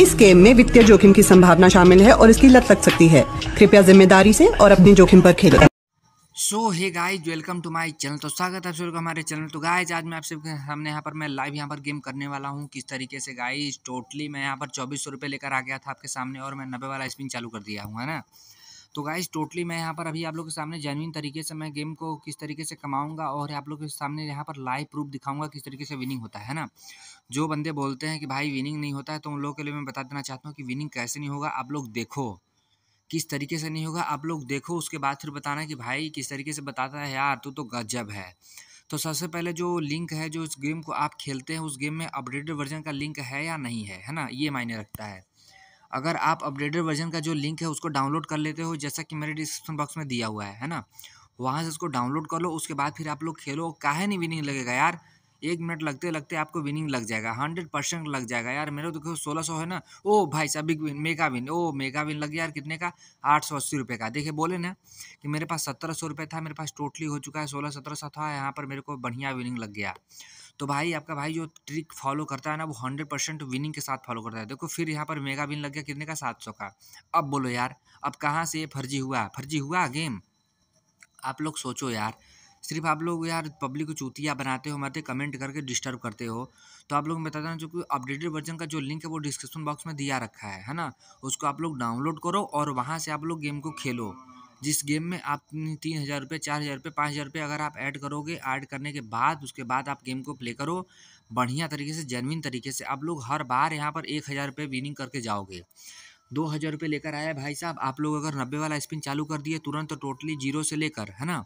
इस गेम में वित्तीय जोखिम की संभावना शामिल है और इसकी लत लग सकती है कृपया जिम्मेदारी से और अपने जोखिम पर खेलें so hey guys welcome to my channel तो स्वागत है आप हमारे चैनल तो गाइज आज मैं आपसे हमने यहाँ पर मैं लाइव यहाँ पर गेम करने वाला हूँ किस तरीके से गाइज टोटली मैं यहाँ पर चौबीस सौ लेकर आ गया था आपके सामने और मैं नब्बे वाला स्पिन चालू कर दिया हूँ है ना तो गाइज टोटली मैं यहाँ पर अभी आप लोग के सामने जेनुइन तरीके से मैं गेम को किस तरीके से कमाऊँगा और आप लोग के सामने यहाँ पर लाइव प्रूफ दिखाऊँगा किस तरीके से विनिंग होता है ना जो बंदे बोलते हैं कि भाई विनिंग नहीं होता है तो उन लोगों के लिए मैं बता देना चाहता हूँ कि विनिंग कैसे नहीं होगा आप लोग देखो किस तरीके से नहीं होगा आप लोग देखो उसके बाद फिर बताना कि भाई किस तरीके से बताता है यार तू तो गजब है तो सबसे पहले जो लिंक है जो इस गेम को आप खेलते हैं उस गेम में अपडेटेड वर्जन का लिंक है या नहीं है है ना ये मायने रखता है अगर आप अपडेटेड वर्जन का जो लिंक है उसको डाउनलोड कर लेते हो जैसा कि मेरे डिस्क्रिप्शन बॉक्स में दिया हुआ है है ना वहाँ से उसको डाउनलोड कर लो उसके बाद फिर आप लोग खेलो काहे नहीं विनिंग लगेगा यार एक मिनट लगते लगते आपको विनिंग लग जाएगा हंड्रेड परसेंट लग जाएगा यार मेरे तो देखो सोलह सौ है ना ओ भाई साहब बिग विन मेगा विन ओ मेगा विन लग गया यार कितने का आठ सौ अस्सी रुपये का देखिए बोले ना कि मेरे पास सत्रह सौ रुपये था मेरे पास टोटली हो चुका है सोलह सत्रह सौ था यहाँ पर मेरे को बढ़िया विनिंग लग गया तो भाई आपका भाई जो ट्रिक फॉलो करता है ना वो हंड्रेड परसेंट विनिंग के साथ फॉलो करता है देखो फिर यहाँ पर मेगा विन लग गया कितने का सात सौ का अब बोलो यार अब कहाँ से फर्जी हुआ फर्जी हुआ गेम आप लोग सोचो यार सिर्फ आप लोग यार पब्लिक को चूतिया बनाते हो मरते कमेंट करके डिस्टर्ब करते हो तो आप लोग बता देना जो अपडेटेड वर्जन का जो लिंक है वो डिस्क्रिप्शन बॉक्स में दिया रखा है है ना उसको आप लोग डाउनलोड करो और वहाँ से आप लोग गेम को खेलो जिस गेम में आप तीन हज़ार रुपये चार हज़ार रुपये पाँच हज़ार रुपये अगर आप ऐड करोगे ऐड करने के बाद उसके बाद आप गेम को प्ले करो बढ़िया तरीके से जेनविन तरीके से आप लोग हर बार यहाँ पर एक हज़ार रुपये विनिंग करके जाओगे दो हज़ार रुपये लेकर आया भाई साहब आप लोग अगर नब्बे वाला स्पिन चालू कर दिए तुरंत तो टोटली जीरो से लेकर है ना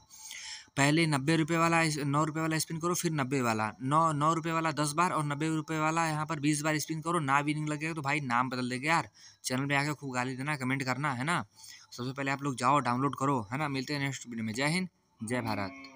पहले नब्बे रुपये वाला नौ रुपये वाला स्पिन करो फिर नब्बे वाला नौ नौ रुपये वाला दस बार और नब्बे रुपये वाला यहाँ पर बीस बार स्पिन करो ना विनिंग लगेगा तो भाई नाम बदल देगा यार चैनल में आकर खूब गाली देना कमेंट करना है ना सबसे पहले आप लोग जाओ डाउनलोड करो है ना मिलते हैं नेक्स्ट वीडियो में जय हिंद जय भारत